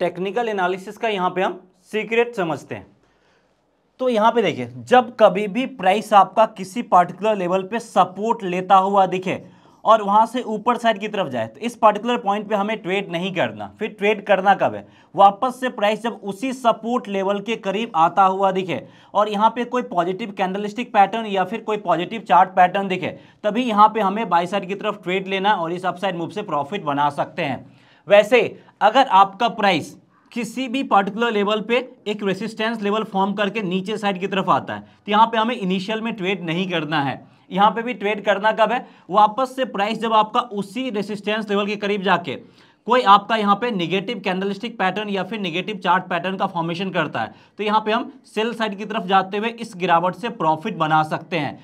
technical analysis का यहाँ पे हम सीक्रेट समझते हैं तो यहाँ पे देखिए जब कभी भी प्राइस आपका किसी पार्टिकुलर लेवल पे सपोर्ट लेता हुआ दिखे और वहाँ से ऊपर साइड की तरफ जाए तो इस पर्टिकुलर पॉइंट पे हमें ट्रेड नहीं करना फिर ट्रेड करना कब है वापस से प्राइस जब उसी सपोर्ट लेवल के करीब आता हुआ दिखे और यहाँ पे कोई पॉजिटिव कैंडलिस्टिक पैटर्न या फिर कोई पॉजिटिव चार्ट पैटर्न दिखे तभी यहाँ पे हमें बाई साइड की तरफ ट्रेड लेना और इस अपसाइड मूव से प्रॉफिट बना सकते हैं वैसे अगर आपका प्राइस किसी भी पर्टिकुलर लेवल पे एक रेसिस्टेंस लेवल फॉर्म करके नीचे साइड की तरफ आता है तो यहाँ पे हमें इनिशियल में ट्रेड नहीं करना है यहाँ पे भी ट्रेड करना कब है वापस से प्राइस जब आपका उसी रेसिस्टेंस लेवल के करीब जाके कोई आपका यहाँ पे निगेटिव कैंडलिस्टिक पैटर्न या फिर निगेटिव चार्ट पैटर्न का फॉर्मेशन करता है तो यहाँ पे हम सेल साइड की तरफ जाते हुए इस गिरावट से प्रॉफिट बना सकते हैं